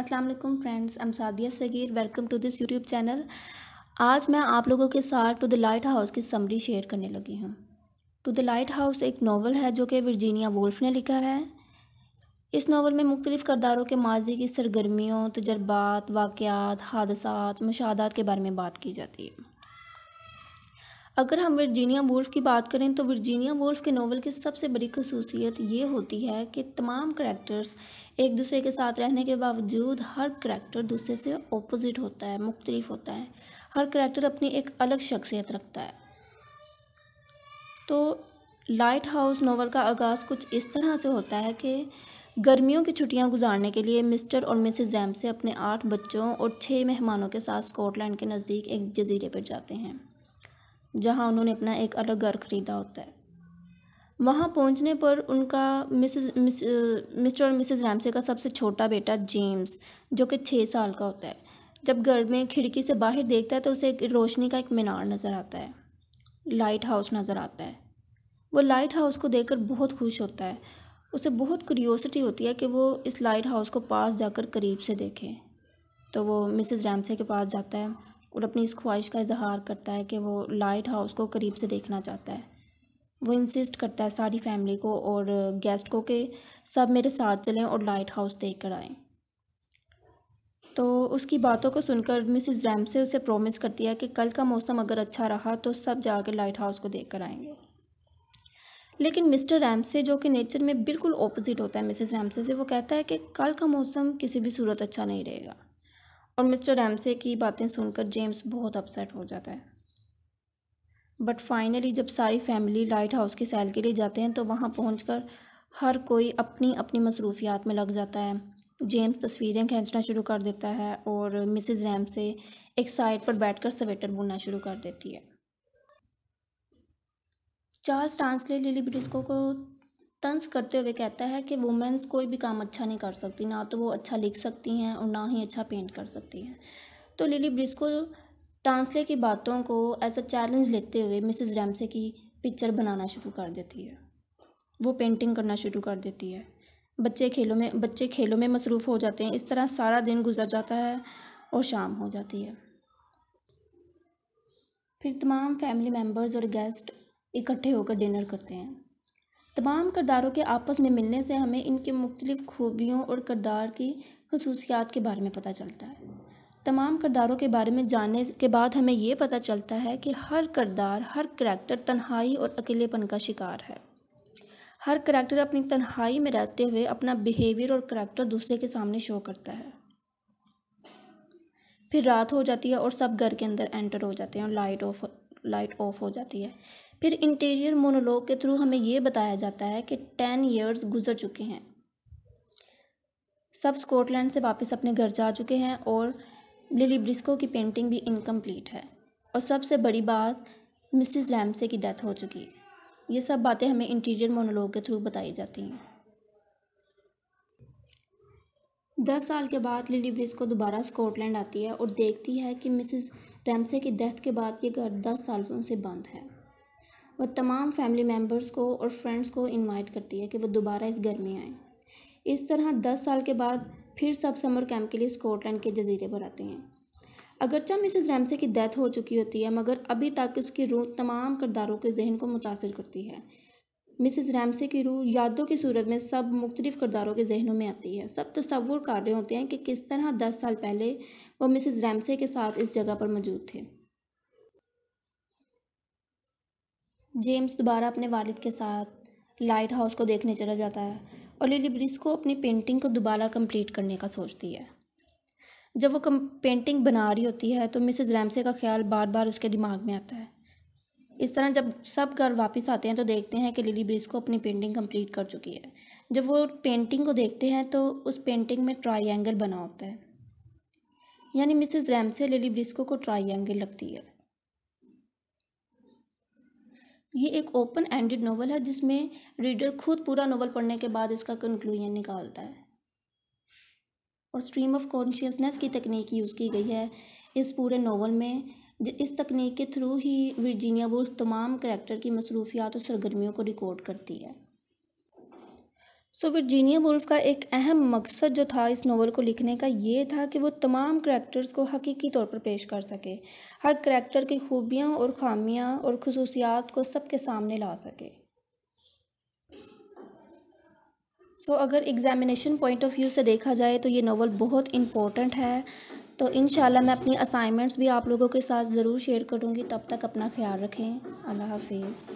अस्सलाम वालेकुम friends I am Sadia Saghir welcome to this YouTube channel आज मैं आप लोगों के साथ टू द लाइट हाउस की समरी शेयर करने लगी हूँ टू द लाइट हाउस एक नावल है जो कि वर्जीनिया वोल्फ ने लिखा है इस नावल में मुख्तलिफ़ करदारों के माजी की सरगर्मियों तजर्बात वाक़ात हादसात मुशादात के बारे में बात की जाती है अगर हम वर्जीनिया वुल्फ की बात करें तो वर्जीनिया वुल्फ के नावल की सबसे बड़ी खसूसियत ये होती है कि तमाम करैक्टर्स एक दूसरे के साथ रहने के बावजूद हर करैक्टर दूसरे से अपोजिट होता है मुख्तलिफ होता है हर करैक्टर अपनी एक अलग शख्सियत रखता है तो लाइट हाउस नावल का आगाज़ कुछ इस तरह से होता है कि गर्मियों की छुट्टियां गुजारने के लिए मिस्टर और मिसेस जैम से अपने आठ बच्चों और छः मेहमानों के साथ स्कॉटलैंड के नज़दीक एक जजीरे पर जाते हैं जहाँ उन्होंने अपना एक अलग घर खरीदा होता है वहाँ पहुँचने पर उनका मिसेज मिस मिस्टर और मिसेज रैमसे का सबसे छोटा बेटा जेम्स जो कि छः साल का होता है जब घर में खिड़की से बाहर देखता है तो उसे एक रोशनी का एक मीनार नज़र आता है लाइट हाउस नज़र आता है वो लाइट हाउस को देखकर बहुत खुश होता है उसे बहुत क्यूरियोसिटी होती है कि वो इस लाइट हाउस को पास जाकर करीब से देखे तो वो मिसिज रैमसे के पास जाता है और अपनी इस ख्वाहिश का इजहार करता है कि वो लाइट हाउस को करीब से देखना चाहता है वो इंसिस्ट करता है सारी फैमिली को और गेस्ट को कि सब मेरे साथ चलें और लाइट हाउस देख कर आएँ तो उसकी बातों को सुनकर मिसिज रैमसे उसे प्रॉमिस करती है कि कल का मौसम अगर अच्छा रहा तो सब जाकर लाइट हाउस को देख कर आएंगे लेकिन मिस्टर रैमसे जो कि नेचर में बिल्कुल ऑपोजिट होता है मिसेस रैमसे से वो कहता है कि कल का मौसम किसी भी सूरत अच्छा नहीं रहेगा और मिस्टर रैमसे की बातें सुनकर जेम्स बहुत अपसेट हो जाता है बट फाइनली जब सारी फैमिली लाइट हाउस की सैल के लिए जाते हैं तो वहाँ पहुँच हर कोई अपनी अपनी मसरूफियात में लग जाता है जेम्स तस्वीरें खींचना शुरू कर देता है और मिसिज रैम से एक साइड पर बैठकर स्वेटर बुनना शुरू कर देती है चार्ल्स टांसले लिली ब्रिस्को को तंज करते हुए कहता है कि वुमेंस कोई भी काम अच्छा नहीं कर सकती ना तो वो अच्छा लिख सकती हैं और ना ही अच्छा पेंट कर सकती हैं तो लिली ब्रिस्को टांसले की बातों को एज अ चैलेंज लेते हुए मिसेस रैमसे की पिक्चर बनाना शुरू कर देती है वो पेंटिंग करना शुरू कर देती है बच्चे खेलों में बच्चे खेलों में मसरूफ़ हो जाते हैं इस तरह सारा दिन गुजर जाता है और शाम हो जाती है फिर तमाम फैमिली मेम्बर्स और गेस्ट इकट्ठे होकर डिनर करते हैं तमाम करदारों के आपस में मिलने से हमें इनके मुख्तलिफ़ ख़ूबियों और करदार की खसूसियात के बारे में पता चलता है तमाम करदारों के बारे में जानने के बाद हमें यह पता चलता है कि हर करदार हर करैक्टर तन्हाई और अकेलेपन का शिकार है हर करैक्टर अपनी तन्हाई में रहते हुए अपना बिहेवियर और करैक्टर दूसरे के सामने शो करता है फिर रात हो जाती है और सब घर के अंदर एंटर हो जाते हैं और लाइट ऑफ लाइट ऑफ हो जाती है फिर इंटीरियर मोनोलॉग के थ्रू हमें ये बताया जाता है कि टेन ईयर्स गुजर चुके हैं सब स्कॉटलैंड से वापस अपने घर जा चुके हैं और लिली ब्रिस्को की पेंटिंग भी इनकम्प्लीट है और सबसे बड़ी बात मिसिस लैम्से की डेथ हो चुकी है ये सब बातें हमें इंटीरियर मोनोलॉग के थ्रू बताई जाती हैं दस साल के बाद लिली ब्रिस्को दोबारा स्कॉटलैंड आती है और देखती है कि मिसिज रैमसे की डेथ के बाद ये घर दस सालों से बंद है वह तमाम फैमिली मेम्बर्स को और फ्रेंड्स को इन्वाइट करती है कि वह दोबारा इस घर में आए इस तरह दस साल के बाद फिर सब समर कैम्प के लिए स्कॉटलैंड के जजीरे पर आते हैं अगरचा मिसेज रैमसे की डेथ हो चुकी होती है मगर अभी तक उसकी रूह तमाम करदारों के जहन को मुतासर करती है मिसेस रैमसे की रूह यादों की सूरत में सब मुख्तलिफ करदारों के जहनों में आती है सब तस्वुर कर रहे होते हैं कि किस तरह दस साल पहले वो मिसेस रैमसे के साथ इस जगह पर मौजूद थे जेम्स दोबारा अपने वालिद के साथ लाइट हाउस को देखने चला जाता है और लिली ब्रिस को अपनी पेंटिंग को दोबारा कंप्लीट करने का सोचती है जब वो पेंटिंग बना रही होती है तो मिसेज रैमसे का ख्याल बार बार उसके दिमाग में आता है इस तरह जब सब घर वापस आते हैं तो देखते हैं कि लिली ब्रिस्को अपनी पेंटिंग कंप्लीट कर चुकी है जब वो पेंटिंग को देखते हैं तो उस पेंटिंग में ट्राइंगल बना होता है यानी Mrs Ramsay Lily Briscoe को ट्राइंगल लगती है ये एक ओपन एंडेड नावल है जिसमें रीडर खुद पूरा नावल पढ़ने के बाद इसका कंक्लूजन निकालता है और स्ट्रीम ऑफ कॉन्शियसनेस की तकनीक यूज़ की गई है इस पूरे नावल में इस तकनीक के थ्रू ही वर्जीनिया वुल्फ तमाम करेक्टर की मसरूफियात और सरगर्मियों को रिकॉर्ड करती है सो वर्जीनिया वुल्फ का एक अहम मकसद जो था इस नावल को लिखने का ये था कि वो तमाम करैक्टर्स को हकीकी तौर पर पेश कर सके हर करैक्टर की खूबियाँ और खामियाँ और खसूसियात को सबके सामने ला सके सो so, अगर एग्ज़ामिनेशन पॉइंट ऑफ व्यू से देखा जाए तो ये नावल बहुत इम्पोर्टेंट है तो इन मैं अपनी असाइनमेंट्स भी आप लोगों के साथ ज़रूर शेयर करूँगी तब तक अपना ख्याल रखें अल्लाह हाफिज़